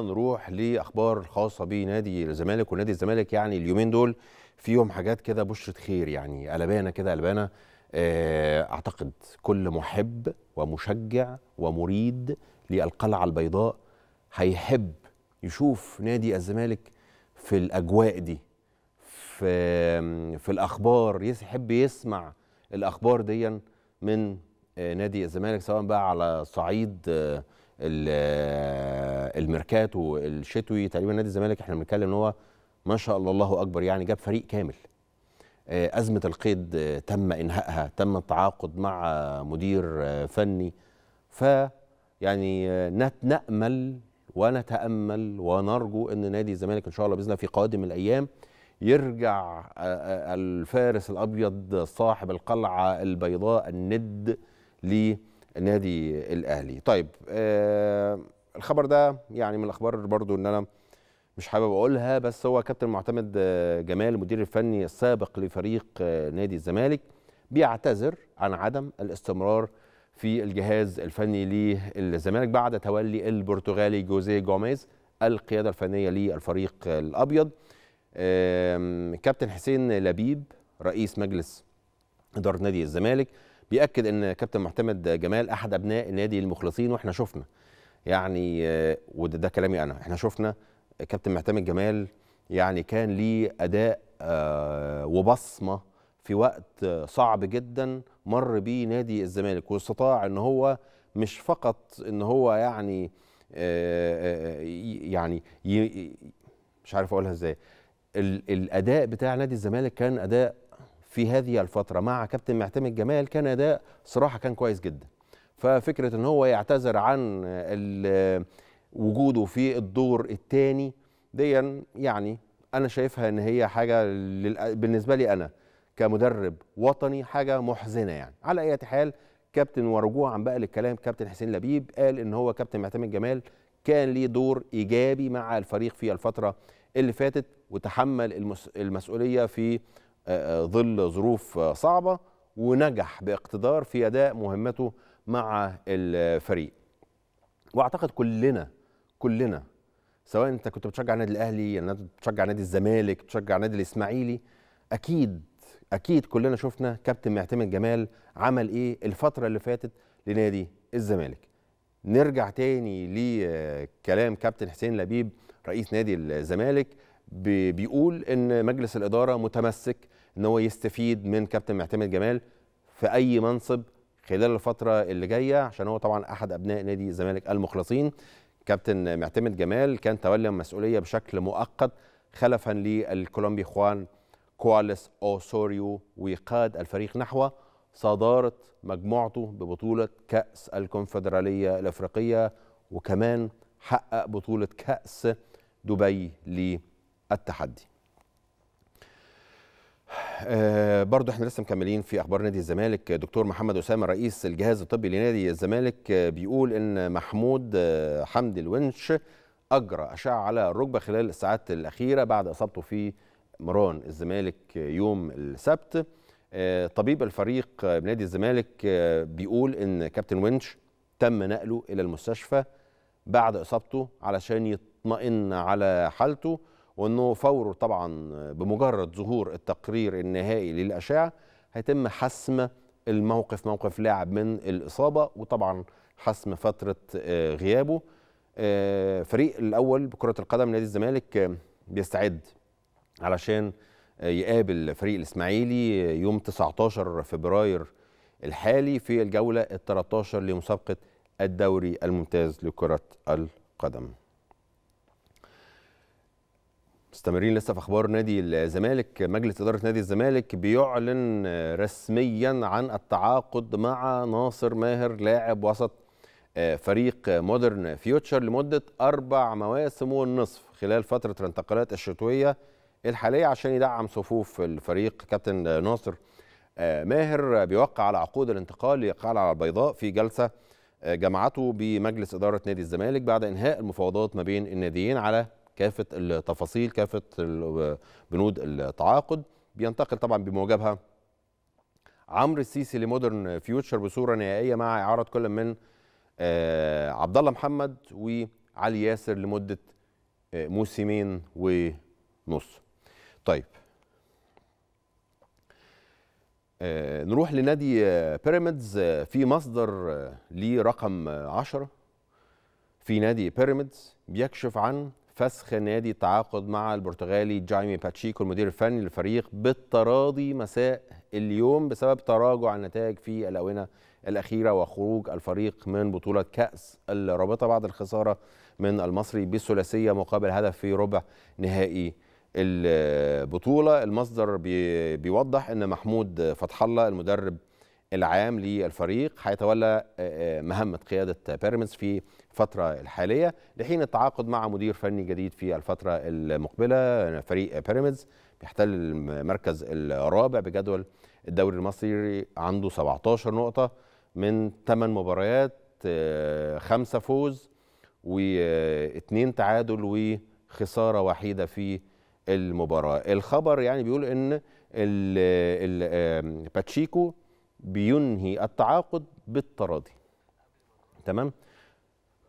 نروح لاخبار خاصه بنادي الزمالك ونادي الزمالك يعني اليومين دول فيهم حاجات كده بشره خير يعني قلبانه كده قلبانه آه، اعتقد كل محب ومشجع ومريد للقلعه البيضاء هيحب يشوف نادي الزمالك في الاجواء دي في في الاخبار يحب يسمع الاخبار دي من آه، نادي الزمالك سواء بقى على صعيد آه، الميركاتو الشتوي تقريبا نادي الزمالك احنا بنتكلم ان هو ما شاء الله الله اكبر يعني جاب فريق كامل آه، ازمه القيد آه، تم انهائها تم التعاقد مع مدير آه، فني ف يعني نامل ونتامل ونرجو ان نادي الزمالك ان شاء الله باذن الله في قادم الايام يرجع الفارس الابيض صاحب القلعه البيضاء الند ليه النادي الاهلي طيب آه الخبر ده يعني من الاخبار برضو ان انا مش حابب اقولها بس هو كابتن معتمد آه، جمال المدير الفني السابق لفريق آه، نادي الزمالك بيعتذر عن عدم الاستمرار في الجهاز الفني للزمالك بعد تولي البرتغالي جوزيه جوميز القياده الفنيه للفريق الابيض كابتن حسين لبيب رئيس مجلس اداره نادي الزمالك بيأكد ان كابتن معتمد جمال احد ابناء نادي المخلصين واحنا شفنا يعني آه، وده ده كلامي انا احنا شفنا كابتن معتمد جمال يعني كان ليه اداء آه، وبصمه في وقت صعب جدا مر بيه نادي الزمالك واستطاع ان هو مش فقط ان هو يعني آه، يعني مش عارف اقولها ازاي الاداء بتاع نادي الزمالك كان اداء في هذه الفتره مع كابتن معتمد جمال كان اداء صراحه كان كويس جدا ففكره ان هو يعتذر عن وجوده في الدور الثاني ديا يعني انا شايفها ان هي حاجه بالنسبه لي انا كمدرب وطني حاجه محزنه يعني على اي حال كابتن ورجوعا بقى للكلام كابتن حسين لبيب قال ان هو كابتن معتمد جمال كان ليه دور ايجابي مع الفريق في الفتره اللي فاتت وتحمل المسؤوليه في آه، آه، ظل ظروف آه، صعبة ونجح باقتدار في أداء مهمته مع الفريق وأعتقد كلنا كلنا سواء أنت كنت بتشجع النادي الأهلي يعني بتشجع نادي الزمالك بتشجع نادي الإسماعيلي أكيد أكيد كلنا شفنا كابتن معتمد جمال عمل إيه الفترة اللي فاتت لنادي الزمالك نرجع تاني لكلام كابتن حسين لبيب رئيس نادي الزمالك بيقول ان مجلس الاداره متمسك ان هو يستفيد من كابتن معتمد جمال في اي منصب خلال الفتره اللي جايه عشان هو طبعا احد ابناء نادي الزمالك المخلصين كابتن معتمد جمال كان تولى المسؤوليه بشكل مؤقت خلفا للكولومبي خوان كواليس اوسوريو ويقاد الفريق نحو صداره مجموعته ببطوله كاس الكونفدراليه الافريقيه وكمان حقق بطوله كاس دبي ليه التحدي آه، برضو احنا لسه مكملين في اخبار نادي الزمالك دكتور محمد اسامه رئيس الجهاز الطبي لنادي الزمالك آه، بيقول ان محمود آه، حمدي الونش اجرى اشعه على الركبه خلال الساعات الاخيره بعد اصابته في مران الزمالك يوم السبت طبيب الفريق بنادي الزمالك بيقول ان كابتن وينش تم نقله الى المستشفى بعد اصابته علشان يطمئن على حالته وانه فور طبعا بمجرد ظهور التقرير النهائي للاشعه هيتم حسم الموقف موقف لاعب من الاصابه وطبعا حسم فتره آه، غيابه آه، فريق الاول بكره القدم نادي الزمالك آه، بيستعد علشان يقابل فريق الاسماعيلي يوم 19 فبراير الحالي في الجوله ال 13 لمسابقه الدوري الممتاز لكره القدم مستمرين لسه في اخبار نادي الزمالك مجلس اداره نادي الزمالك بيعلن رسميا عن التعاقد مع ناصر ماهر لاعب وسط آه، فريق مودرن فيوتشر لمده اربع مواسم والنصف خلال فتره الانتقالات الشتويه الحاليه عشان يدعم صفوف الفريق كابتن ناصر آه، ماهر بيوقع على عقود الانتقال يقال على البيضاء في جلسه آه، جمعته بمجلس اداره نادي الزمالك بعد انهاء المفاوضات ما بين الناديين على كافه التفاصيل كافه بنود التعاقد بينتقل طبعا بموجبها عمرو السيسي لمودرن فيوتشر بصوره نهائيه مع اعاره كل من آه، عبد الله محمد وعلي ياسر لمده آه، موسمين ونص طيب آه، نروح لنادي بيراميدز في مصدر لرقم 10 في نادي بيراميدز بيكشف عن فسخ نادي التعاقد مع البرتغالي جايمي باتشيكو المدير الفني للفريق بالتراضي مساء اليوم بسبب تراجع النتائج في الآونة الأخيرة وخروج الفريق من بطولة كأس الرابطة بعد الخسارة من المصري بالثلاثية مقابل هدف في ربع نهائي البطولة المصدر بيوضح أن محمود فتح الله المدرب العام للفريق هيتولى آه، آه، مهمة قيادة بيراميدز في الفترة الحالية لحين التعاقد مع مدير فني جديد في الفترة المقبلة فريق بيراميدز بيحتل المركز الرابع بجدول الدوري المصري عنده 17 نقطة من 8 مباريات آه، خمسة فوز و2 تعادل وخسارة وحيدة في المباراة الخبر يعني بيقول ان باتشيكو بينهي التعاقد بالتراضي تمام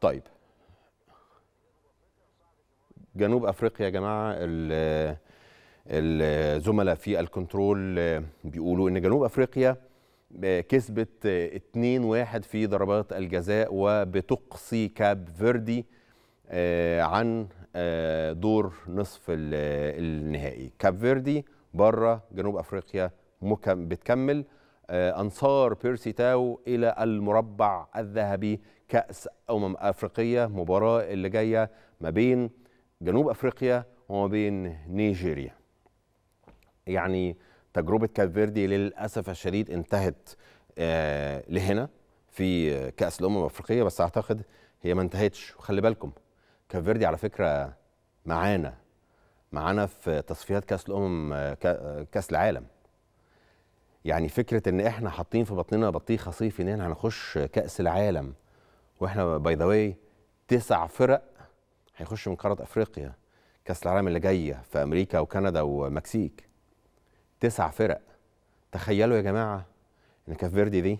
طيب جنوب افريقيا يا جماعه الزملاء في الكنترول بيقولوا ان جنوب افريقيا كسبت 2-1 في ضربات الجزاء وبتقصي كاب فيردي آه، عن آه، دور نصف النهائي كاب فيردي بره جنوب افريقيا بتكمل آه، أنصار بيرسي تاو إلى المربع الذهبي كأس أمم أفريقية مباراة اللي جاية ما بين جنوب أفريقيا وما بين نيجيريا يعني تجربة كافيردي للأسف الشديد انتهت آه، لهنا في كأس الأمم الأفريقية بس أعتقد هي ما انتهتش وخلي بالكم كافيردي على فكرة معانا معانا في تصفيات كأس الأمم آه، كأس العالم يعني فكره ان احنا حاطين في بطننا بطيخه صيفي ان احنا هنخش كاس العالم واحنا باي ذا واي تسع فرق هيخشوا من قاره افريقيا كاس العالم اللي جايه في امريكا وكندا ومكسيك تسع فرق تخيلوا يا جماعه ان كاف فيردي دي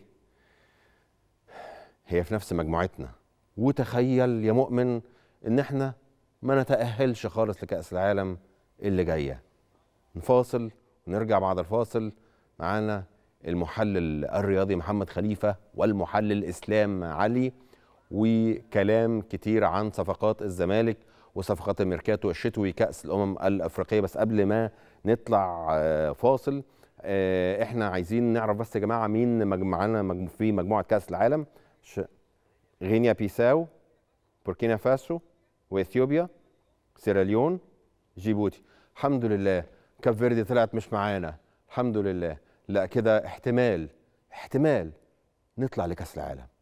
هي في نفس مجموعتنا وتخيل يا مؤمن ان احنا ما نتاهلش خالص لكاس العالم اللي جايه نفاصل ونرجع بعد الفاصل معانا المحلل الرياضي محمد خليفة والمحلل إسلام علي وكلام كتير عن صفقات الزمالك وصفقات الميركاتو الشتوي كأس الأمم الأفريقية بس قبل ما نطلع آه، فاصل آه، احنا عايزين نعرف بس يا جماعة مين معانا في مجموعة كأس العالم غينيا بيساو بوركينا فاسو واثيوبيا سيراليون جيبوتي الحمد لله كاب فيردي طلعت مش معانا الحمد لله لا كده احتمال احتمال نطلع لكاس العالم